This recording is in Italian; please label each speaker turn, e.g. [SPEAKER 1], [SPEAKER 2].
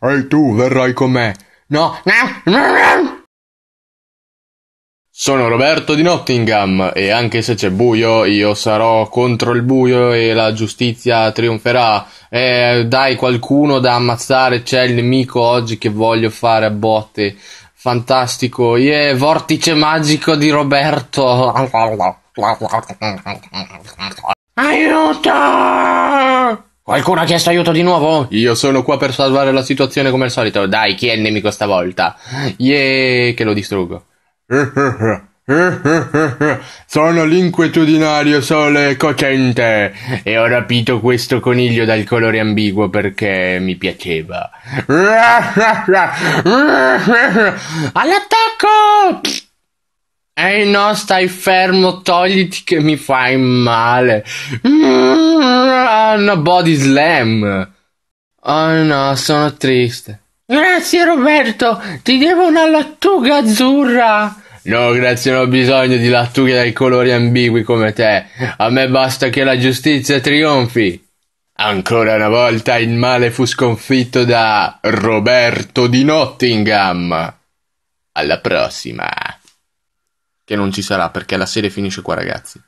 [SPEAKER 1] Ehi tu, verrai con me. No, no. Sono Roberto di Nottingham e anche se c'è buio io sarò contro il buio e la giustizia trionferà. Eh, dai qualcuno da ammazzare, c'è il nemico oggi che voglio fare a botte. Fantastico, yeah, vortice magico di Roberto. Aiuto! Qualcuno ha chiesto aiuto di nuovo? Io sono qua per salvare la situazione come al solito. Dai, chi è il nemico stavolta? Yeee, che lo distruggo. Sono l'inquietudinario sole cocente e ho rapito questo coniglio dal colore ambiguo perché mi piaceva. All'attacco! Ehi no, stai fermo, togliti che mi fai male. Una mm, body slam. Oh no, sono triste. Grazie Roberto, ti devo una lattuga azzurra. No, grazie, non ho bisogno di lattughe dai colori ambigui come te. A me basta che la giustizia trionfi. Ancora una volta il male fu sconfitto da Roberto di Nottingham. Alla prossima che non ci sarà perché la serie finisce qua ragazzi.